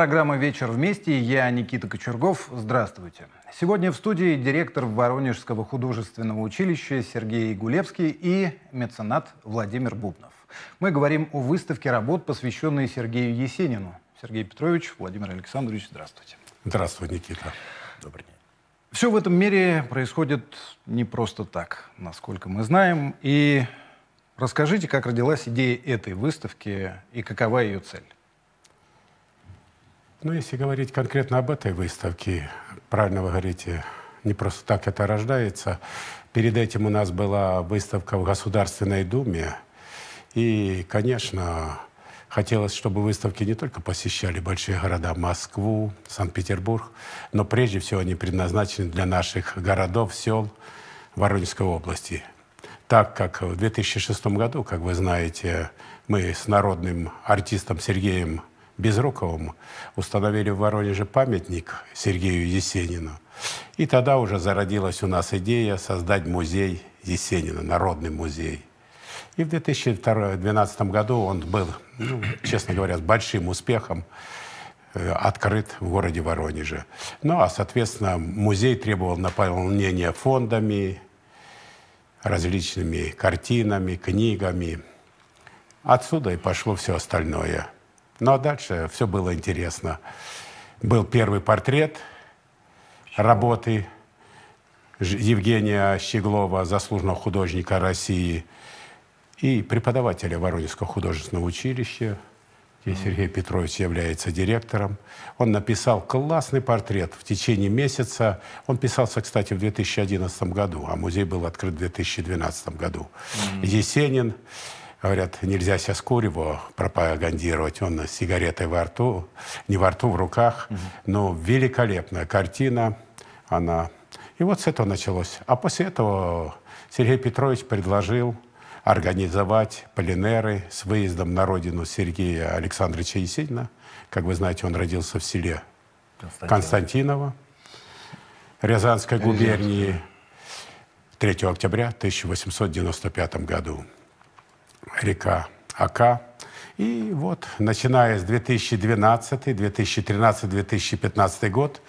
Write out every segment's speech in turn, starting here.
программа «Вечер вместе» я, Никита Кочергов. Здравствуйте. Сегодня в студии директор Воронежского художественного училища Сергей Гулевский и меценат Владимир Бубнов. Мы говорим о выставке работ, посвященной Сергею Есенину. Сергей Петрович, Владимир Александрович, здравствуйте. Здравствуй, Никита. Добрый день. Все в этом мире происходит не просто так, насколько мы знаем. И расскажите, как родилась идея этой выставки и какова ее цель? Но ну, если говорить конкретно об этой выставке, правильно вы говорите, не просто так это рождается. Перед этим у нас была выставка в Государственной Думе. И, конечно, хотелось, чтобы выставки не только посещали большие города Москву, Санкт-Петербург, но прежде всего они предназначены для наших городов, сел Воронежской области. Так как в 2006 году, как вы знаете, мы с народным артистом Сергеем Безруковому установили в Воронеже памятник Сергею Есенину. И тогда уже зародилась у нас идея создать музей Есенина, народный музей. И в 2012 году он был, ну, честно говоря, с большим успехом э, открыт в городе Воронеже. Ну а, соответственно, музей требовал наполнения фондами, различными картинами, книгами. Отсюда и пошло все остальное – но дальше все было интересно. Был первый портрет работы Евгения Щеглова, заслуженного художника России и преподавателя Воронежского художественного училища, где Сергей Петрович является директором. Он написал классный портрет в течение месяца. Он писался, кстати, в 2011 году, а музей был открыт в 2012 году. Mm-hmm. Есенин Говорят, нельзя сейчас Куреву пропагандировать, он с сигаретой во рту, не во рту, в руках. Угу. Но великолепная картина, она... И вот с этого началось. А после этого Сергей Петрович предложил организовать полинеры с выездом на родину Сергея Александровича Есенина. Как вы знаете, он родился в селе Константиново, Константиново Рязанской губернии 3 октября 1895 году река Ака. И вот, начиная с 2012, 2013, 2015 год,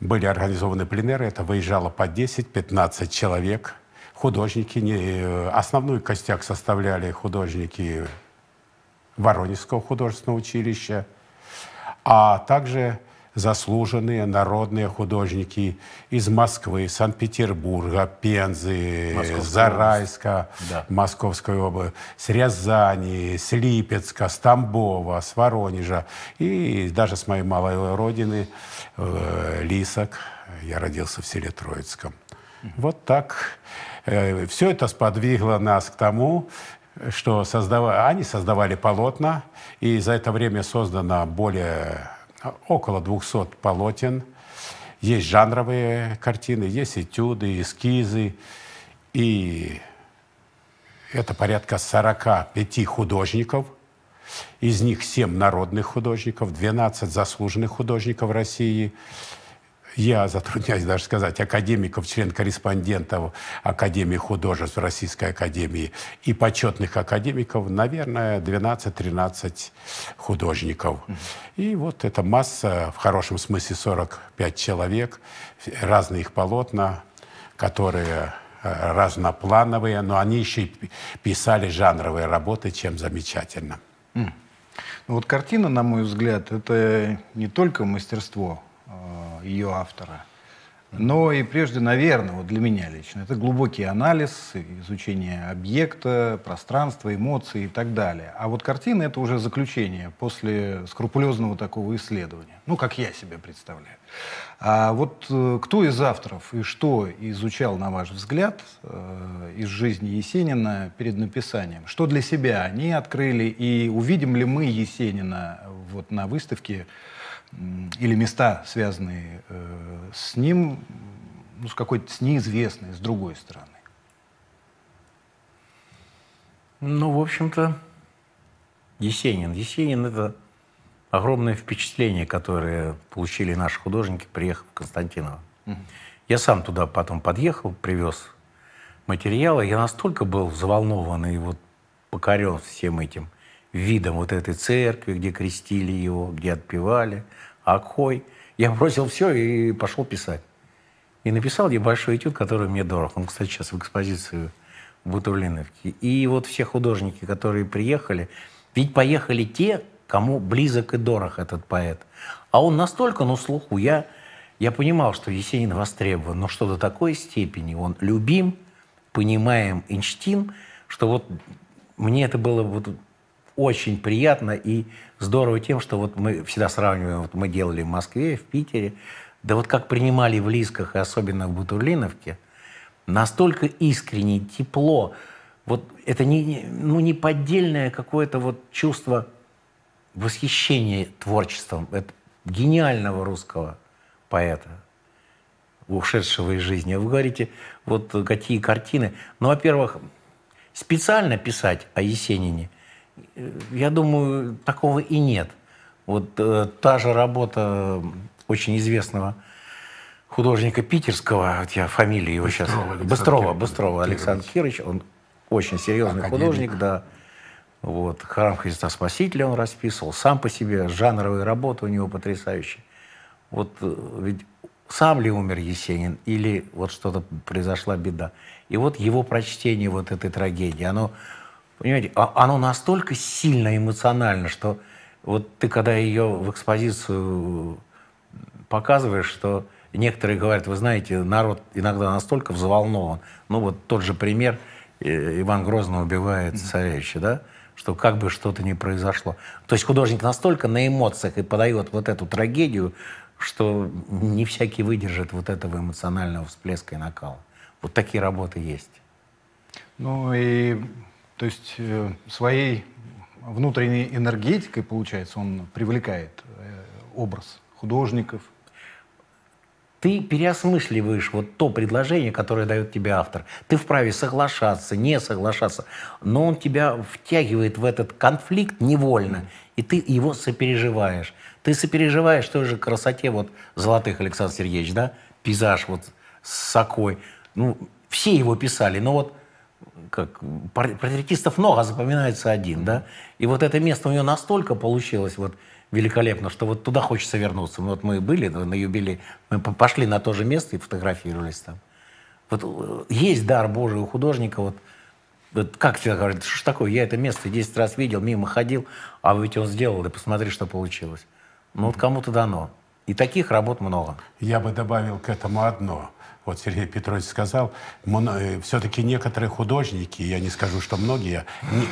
были организованы пленеры, это выезжало по 10-15 человек. Художники, не, э, основной костяк составляли художники Воронежского художественного училища, а также заслуженные народные художники из Москвы, Санкт-Петербурга, Пензы, Московская Зарайска, область. да. Московской области, Рязани, с Липецка, с и даже с моей малой родины э, Лисок. Я родился в селе Троицком. Вот так. Э, все это сподвигло нас к тому, что создава... они создавали полотна, и за это время создано более а, около 200 полотен. Есть жанровые картины, есть этюды, эскизы. И это порядка 45 художников. Из них 7 народных художников, 12 заслуженных художников России – я затрудняюсь даже сказать, академиков, член-корреспондентов Академии художеств Российской Академии и почетных академиков, наверное, 12-13 художников. И вот эта масса, в хорошем смысле 45 человек, разные их полотна, которые э, разноплановые, но они еще и писали жанровые работы, чем замечательно. Ну вот картина, на мой взгляд, это не только мастерство а ее автора. Но и прежде, наверное, вот для меня лично, это глубокий анализ, изучение объекта, пространства, эмоций и так далее. А вот картина — это уже заключение после скрупулезного такого исследования. Ну, как я себе представляю. А вот э, кто из авторов и что изучал, на ваш взгляд, э, из жизни Есенина перед написанием? Что для себя они открыли? И увидим ли мы Есенина вот на выставке или места, связанные э, с ним, ну, с какой-то с неизвестной, с другой стороны? Ну, в общем-то, Есенин. Есенин — это огромное впечатление, которое получили наши художники, приехав в Константиново. Угу. Я сам туда потом подъехал, привез материалы. Я настолько был взволнован и вот покорен всем этим, видом вот этой церкви, где крестили его, где отпевали, а Акхой. Я бросил все и пошел писать. И написал я большой этюд, который мне дорог. Он, кстати, сейчас в экспозицию в Бутурлиновке. И вот все художники, которые приехали, ведь поехали те, кому близок и дорог этот поэт. А он настолько на слуху. Я, я понимал, что Есенин востребован, но что до такой степени он любим, понимаем, инчтим, что вот мне это было вот очень приятно и здорово тем, что вот мы всегда сравниваем, вот мы делали в Москве, в Питере, да вот как принимали в Лисках, и особенно в Бутурлиновке, настолько искренне, тепло, вот это не, ну, не поддельное какое-то вот чувство восхищения творчеством это гениального русского поэта, ушедшего из жизни. Вы говорите, вот какие картины. Ну, во-первых, специально писать о Есенине – Э, я думаю, такого и нет. Вот э, та же работа очень известного художника питерского, вот я фамилию его Быстрова, сейчас... Александр Быстрова, Кирович. Быстрова Александр Кирович. Он очень серьезный Академик. художник, да. Вот, храм Христа Спасителя он расписывал, сам по себе, жанровые работы у него потрясающие. Вот э, ведь сам ли умер Есенин, или вот что-то произошла беда. И вот его прочтение вот этой трагедии, оно понимаете, а оно настолько сильно эмоционально, что вот ты, когда ее в экспозицию показываешь, что некоторые говорят, вы знаете, народ иногда настолько взволнован. Ну вот тот же пример, э, Иван Грозный убивает царевича, да? что как бы что-то ни произошло. То есть художник настолько на эмоциях и подает вот эту трагедию, что не всякий выдержит вот этого эмоционального всплеска и накала. Вот такие работы есть. Ну и то есть э, своей внутренней энергетикой, получается, он привлекает э, образ художников. Ты переосмысливаешь вот то предложение, которое дает тебе автор. Ты вправе соглашаться, не соглашаться, но он тебя втягивает в этот конфликт невольно, и ты его сопереживаешь. Ты сопереживаешь той же красоте вот золотых Александр Сергеевич, да? Пейзаж вот с сокой. Ну, все его писали, но вот как портретистов много, а запоминается один, да. И вот это место у нее настолько получилось вот великолепно, что вот туда хочется вернуться. вот мы были на юбилей, мы пошли на то же место и фотографировались там. Вот э, есть дар Божий у художника, вот, вот как тебе говорят, что ж такое, я это место 10 раз видел, мимо ходил, а ведь он сделал, да посмотри, что получилось. Ну вот кому-то дано. И таких работ много. Я бы добавил к этому одно вот Сергей Петрович сказал, э, все-таки некоторые художники, я не скажу, что многие,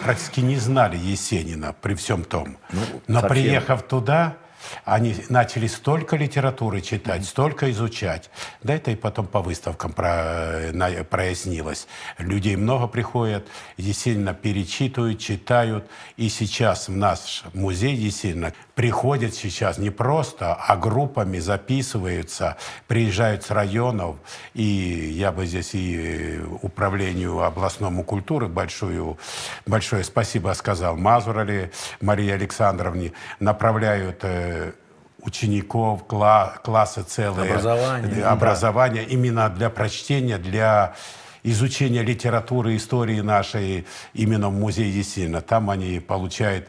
практически не знали Есенина при всем том. Ну, Но совсем. приехав туда, они начали столько литературы читать, mm-hmm. столько изучать. Да это и потом по выставкам про, э, на, прояснилось. Людей много приходят, действительно перечитывают, читают. И сейчас в наш музей действительно приходят сейчас не просто, а группами записываются, приезжают с районов. И я бы здесь и э, управлению областному культуры большую, большое спасибо сказал Мазурали Марии Александровне. Направляют э, Э, учеников, кла классы целые. Образование. Э, образование да. именно для прочтения, для изучения литературы, истории нашей именно в музее Есенина. Там они получают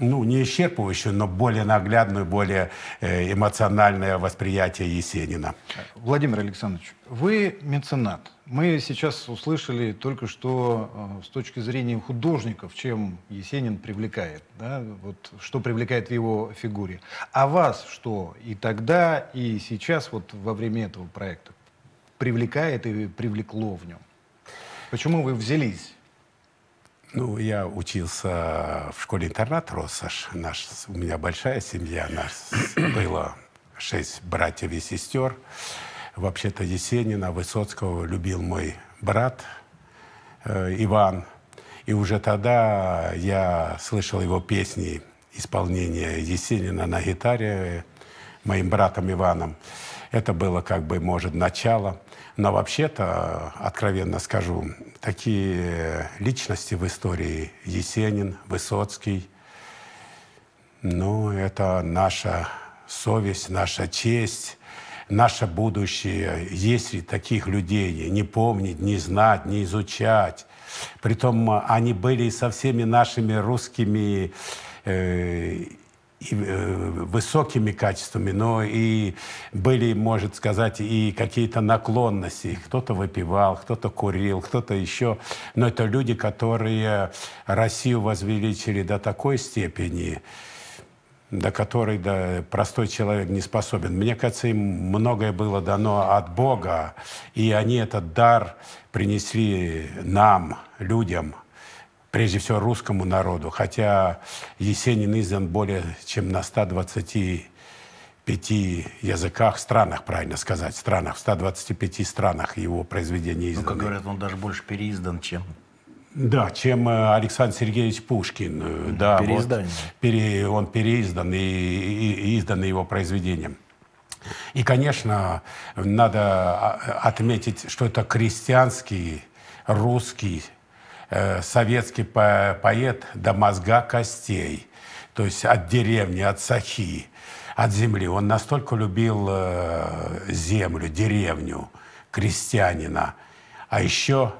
ну, не исчерпывающую, но более наглядную, более э, эмоциональное восприятие Есенина. Владимир Александрович, вы меценат. Мы сейчас услышали только что э, с точки зрения художников, чем Есенин привлекает, да? вот, что привлекает в его фигуре. А вас что и тогда, и сейчас, вот во время этого проекта, привлекает и привлекло в нем? Почему вы взялись ну, я учился в школе-интернат «Россош». Наш, у меня большая семья, нас было шесть братьев и сестер. Вообще-то Есенина, Высоцкого любил мой брат э, Иван. И уже тогда я слышал его песни, исполнение Есенина на гитаре моим братом Иваном. Это было как бы, может, начало. Но вообще-то, откровенно скажу, такие личности в истории Есенин, Высоцкий, ну, это наша совесть, наша честь, наше будущее, если таких людей не помнить, не знать, не изучать. Притом а, они были со всеми нашими русскими э, Э, высокими качествами, но и были, может сказать, и какие-то наклонности. Кто-то выпивал, кто-то курил, кто-то еще. Но это люди, которые Россию возвеличили до такой степени, до которой да, простой человек не способен. Мне кажется, им многое было дано от Бога, и они этот дар принесли нам, людям – прежде всего русскому народу, хотя Есенин издан более чем на 125 языках, странах, правильно сказать, странах, в 125 странах его произведения изданы. Ну, как говорят, он даже больше переиздан, чем... Да, чем э, Александр Сергеевич Пушкин. Э, ну, да, Переиздание. Вот, пере, он переиздан, и, и, и изданы его произведением. И, конечно, надо а, отметить, что это крестьянский, русский Э, советский поэт до мозга костей, то есть от деревни, от сахи, от земли. Он настолько любил э, землю, деревню, крестьянина. А еще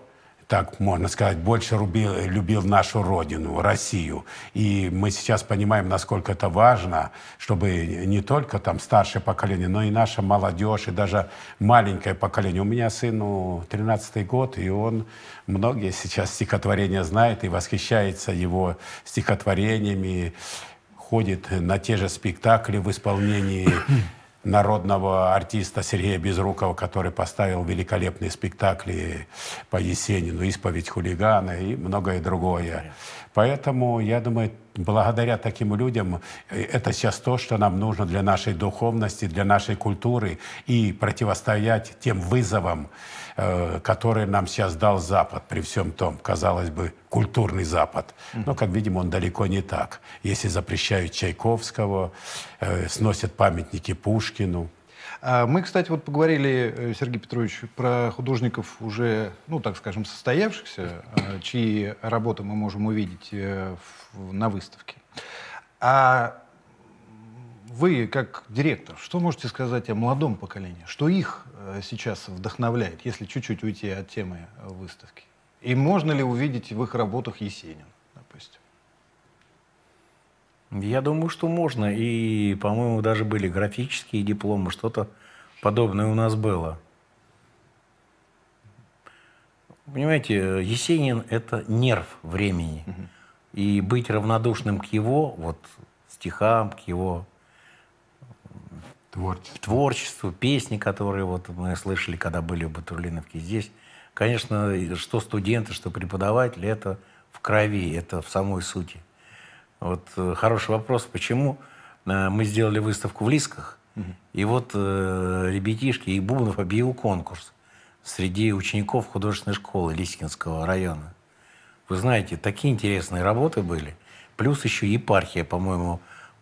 так можно сказать, больше рубил, любил нашу родину, Россию. И мы сейчас понимаем, насколько это важно, чтобы не только там старшее поколение, но и наша молодежь, и даже маленькое поколение. У меня сыну 13 год, и он многие сейчас стихотворения знает и восхищается его стихотворениями, ходит на те же спектакли в исполнении народного артиста Сергея Безрукова, который поставил великолепные спектакли по Есенину, «Исповедь хулигана» и многое другое. Поэтому, я думаю, благодаря таким людям э, это сейчас то, что нам нужно для нашей духовности, для нашей культуры и противостоять тем вызовам, э, которые нам сейчас дал Запад при всем том, казалось бы, культурный Запад. Но, как видим, он далеко не так. Если запрещают Чайковского, э, сносят памятники Пушкину, а мы, кстати, вот поговорили, э, Сергей Петрович, про художников уже, ну, так скажем, состоявшихся, а, чьи работы мы можем увидеть э, на выставке. А вы, как директор, что можете сказать о молодом поколении? Что их э, сейчас вдохновляет, если чуть-чуть уйти от темы выставки? И можно ли увидеть в их работах Есенин? Я думаю, что можно. И, по-моему, даже были графические дипломы, что-то подобное у нас было. Понимаете, Есенин – это нерв времени. И быть равнодушным к его вот, стихам, к его творчеству. творчеству, песни, которые вот мы слышали, когда были в Батурлиновке здесь. Конечно, что студенты, что преподаватели – это в крови, это в самой сути. Вот э, хороший вопрос, почему э, мы сделали выставку в Лисках, и вот э, ребятишки и Бубнов объявил конкурс среди учеников художественной школы Лискинского района. Вы знаете, такие интересные работы были. Плюс еще епархия, по-моему,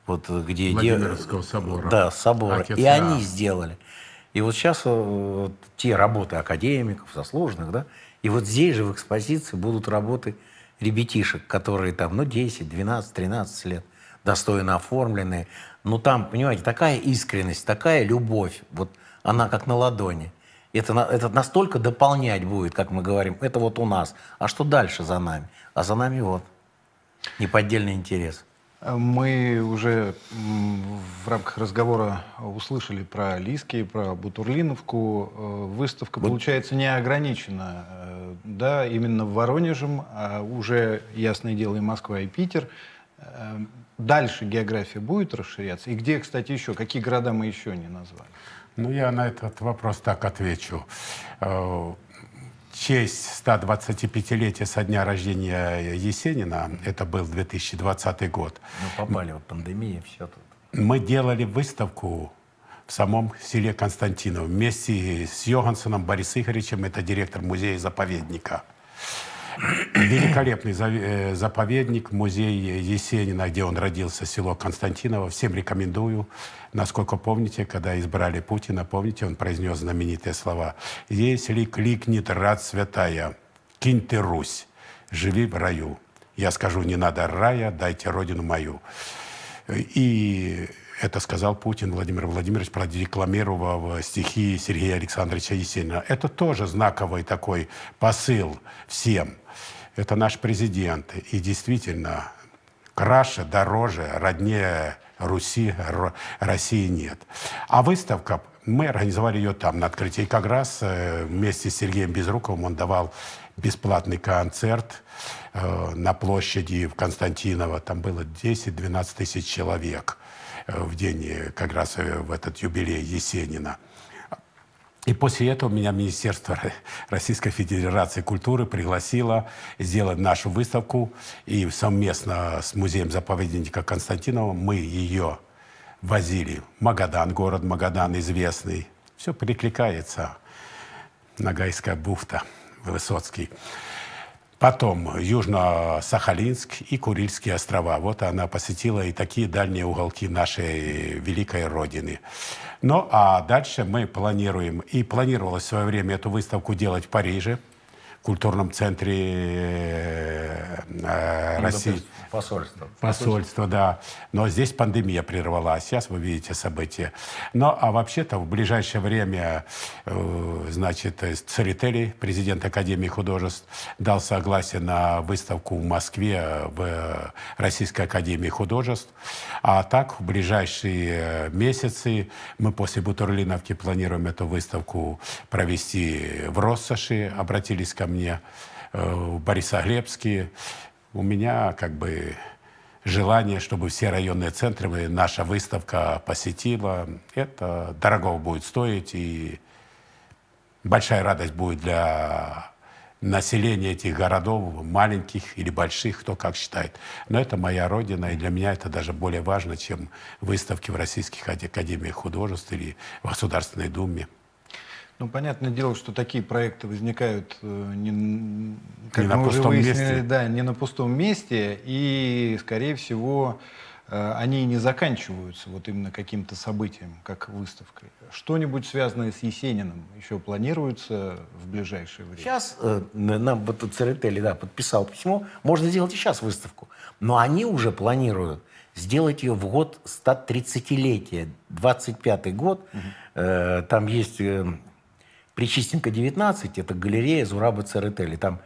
вот э, где... Владимирского де... собора. Да, собора. Отец и Иоанн. они сделали. И вот сейчас вот, те работы академиков, заслуженных, да, и вот здесь же в экспозиции будут работы ребятишек, которые там, ну, 10, 12, 13 лет, достойно оформленные. Ну, там, понимаете, такая искренность, такая любовь, вот она как на ладони. Это, это настолько дополнять будет, как мы говорим, это вот у нас. А что дальше за нами? А за нами вот неподдельный интерес. Мы уже в рамках разговора услышали про Лиски, про Бутурлиновку. Э, выставка, Бут... получается, не ограничена. Э, да, именно в Воронежем, а уже, ясное дело, и Москва, и Питер. Э, дальше география будет расширяться? И где, кстати, еще? Какие города мы еще не назвали? Ну, я на этот вопрос так отвечу честь 125-летия со дня рождения Есенина, это был 2020 год. Ну, попали в пандемию, все тут. Мы делали выставку в самом селе Константиново вместе с Йогансоном Борис Игоревичем, это директор музея-заповедника великолепный э, заповедник, музей Есенина, где он родился, село Константиново. Всем рекомендую. Насколько помните, когда избрали Путина, помните, он произнес знаменитые слова. «Если кликнет рад святая, кинь ты Русь, живи в раю». Я скажу, не надо рая, дайте родину мою. И это сказал Путин Владимир Владимирович, продекламировав стихи Сергея Александровича Есенина. Это тоже знаковый такой посыл всем. Это наш президент. И действительно, краше, дороже, роднее Руси, России нет. А выставка, мы организовали ее там, на открытии. как раз э, вместе с Сергеем Безруковым он давал бесплатный концерт э, на площади в Константиново. Там было 10-12 тысяч человек в день как раз э, в этот юбилей Есенина. И после этого меня Министерство Российской Федерации культуры пригласило сделать нашу выставку. И совместно с музеем заповедника Константинова мы ее возили. Магадан, город Магадан известный. Все прикликается. Нагайская бухта, Высоцкий. Потом Южно-Сахалинск и Курильские острова. Вот она посетила и такие дальние уголки нашей великой Родины. Ну а дальше мы планируем, и планировалось в свое время эту выставку делать в Париже – культурном центре э, э ну, России. Посольство. Посольство, да. Но здесь пандемия прервалась. А сейчас вы видите события. Но а вообще-то в ближайшее время, э, значит, Церетели, э, президент Академии художеств, дал согласие на выставку в Москве э, в Российской Академии художеств. А так в ближайшие месяцы мы после Бутурлиновки планируем эту выставку провести в Россоши. Обратились ко мне мне в э, Борисоглебске. У меня как бы желание, чтобы все районные центры наша выставка посетила. Это дорого будет стоить, и большая радость будет для населения этих городов, маленьких или больших, кто как считает. Но это моя родина, и для меня это даже более важно, чем выставки в Российских академиях художеств или в Государственной Думе. Ну, понятное дело, что такие проекты возникают э, не, как не мы на уже пустом выяснили, месте. Да, не на пустом месте, и, скорее всего, э, они не заканчиваются вот именно каким-то событием, как выставкой. Что-нибудь связанное с Есениным еще планируется в ближайшее время? Сейчас э, нам вот Церетели, да, подписал письмо. Можно сделать и сейчас выставку. Но они уже планируют сделать ее в год 130-летия, 25-й год. Угу. Э, там есть... Э, Причистенко 19, это галерея Зураба Церетели. Там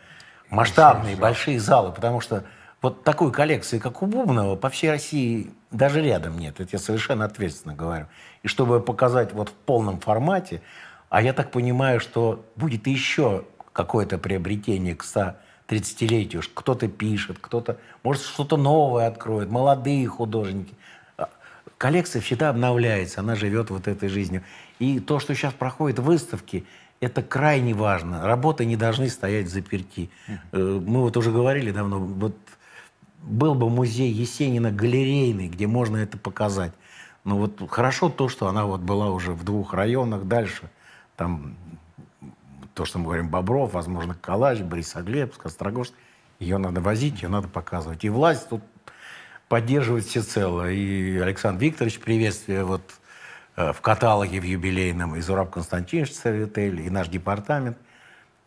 масштабные, Еще большие залы, потому что вот такой коллекции, как у Бубнова, по всей России даже рядом нет. Это я совершенно ответственно говорю. И чтобы показать вот в полном формате, а я так понимаю, что будет еще какое-то приобретение к 130-летию. Кто-то пишет, кто-то, может, что-то новое откроет, молодые художники. А, коллекция всегда обновляется, она живет вот этой жизнью. И то, что сейчас проходят выставки, это крайне важно. Работы не должны стоять заперти. Э, мы вот уже говорили давно, вот был бы музей Есенина галерейный, где можно это показать. Но вот хорошо то, что она вот была уже в двух районах дальше. Там то, что мы говорим, Бобров, возможно, Калач, Борисоглебск, Острогожск. Ее надо возить, ее надо показывать. И власть тут поддерживает всецело. И Александр Викторович, приветствие вот Э, в каталоге в юбилейном и Зураб Константинович Савитель, и наш департамент.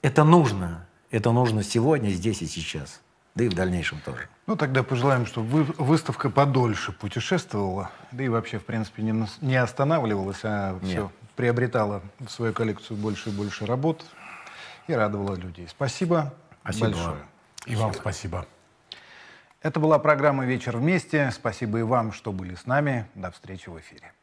Это нужно. Это нужно сегодня, здесь и сейчас. Да и в дальнейшем тоже. Ну, тогда пожелаем, чтобы выставка подольше путешествовала, да и вообще, в принципе, не, не останавливалась, а Нет. все приобретала в свою коллекцию больше и больше работ и радовала людей. Спасибо, спасибо. большое. И вам спасибо. Это была программа «Вечер вместе». Спасибо и вам, что были с нами. До встречи в эфире.